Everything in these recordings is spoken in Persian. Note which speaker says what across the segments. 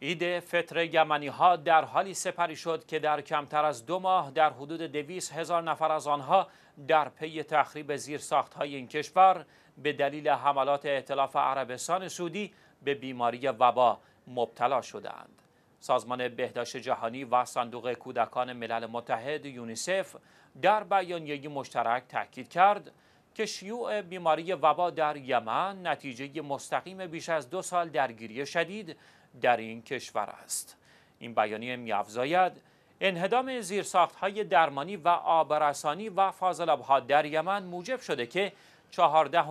Speaker 1: ایده فطر یمنی ها در حالی سپری شد که در کمتر از دو ماه در حدود دویس هزار نفر از آنها در پی تخریب ساخت های این کشور به دلیل حملات اعتلاف عربستان سعودی به بیماری وبا مبتلا شدند. سازمان بهداشت جهانی و صندوق کودکان ملل متحد یونیسف در بیانیه مشترک تاکید کرد که شیوع بیماری وبا در یمن نتیجه مستقیم بیش از دو سال درگیری شدید در این کشور است این بیانیه میافزاید انهدام زیرساختهای درمانی و آبرسانی و فاضلابها در یمن موجب شده که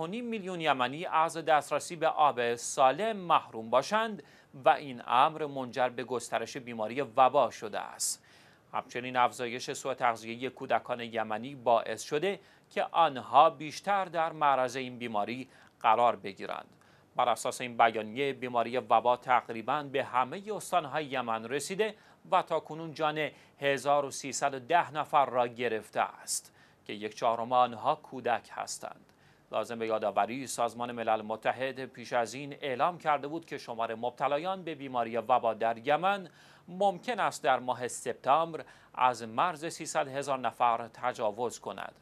Speaker 1: نیم میلیون یمنی از دسترسی به آب سالم محروم باشند و این امر منجر به گسترش بیماری وبا شده است همچنین افزایش سوء تغذیه کودکان یمنی باعث شده که آنها بیشتر در معرض این بیماری قرار بگیرند بر اساس این بیانیه بیماری وبا تقریبا به همه استانهای یمن رسیده و تا کنون جان 1310 نفر را گرفته است که یک چهارم آنها کودک هستند لازم به یادآوری سازمان ملل متحد پیش از این اعلام کرده بود که شمار مبتلایان به بیماری وبا در یمن ممکن است در ماه سپتامبر از مرز 300 هزار نفر تجاوز کند.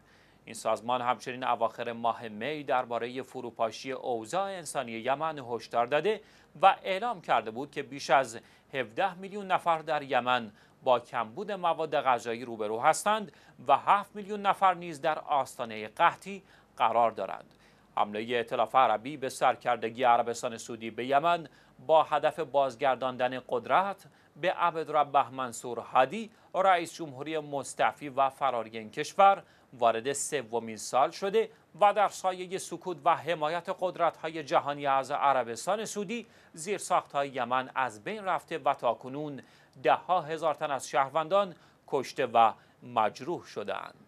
Speaker 1: این سازمان همچنین اواخر ماه می درباره فروپاشی اوضاع انسانی یمن هشدار داده و اعلام کرده بود که بیش از 17 میلیون نفر در یمن با کمبود مواد غذایی روبرو هستند و 7 میلیون نفر نیز در آستانه قحطی قرار دارند. حمله اطلاف عربی به سرکردگی عربستان سعودی به یمن با هدف بازگرداندن قدرت به عبدربه منصور هادی رئیس جمهوری مستعفی و فراری این کشور وارد سومین سال شده و در سایه سکوت و حمایت های جهانی از عربستان سعودی زیر های یمن از بین رفته و تاکنون ده ها هزار تن از شهروندان کشته و مجروح شدهاند.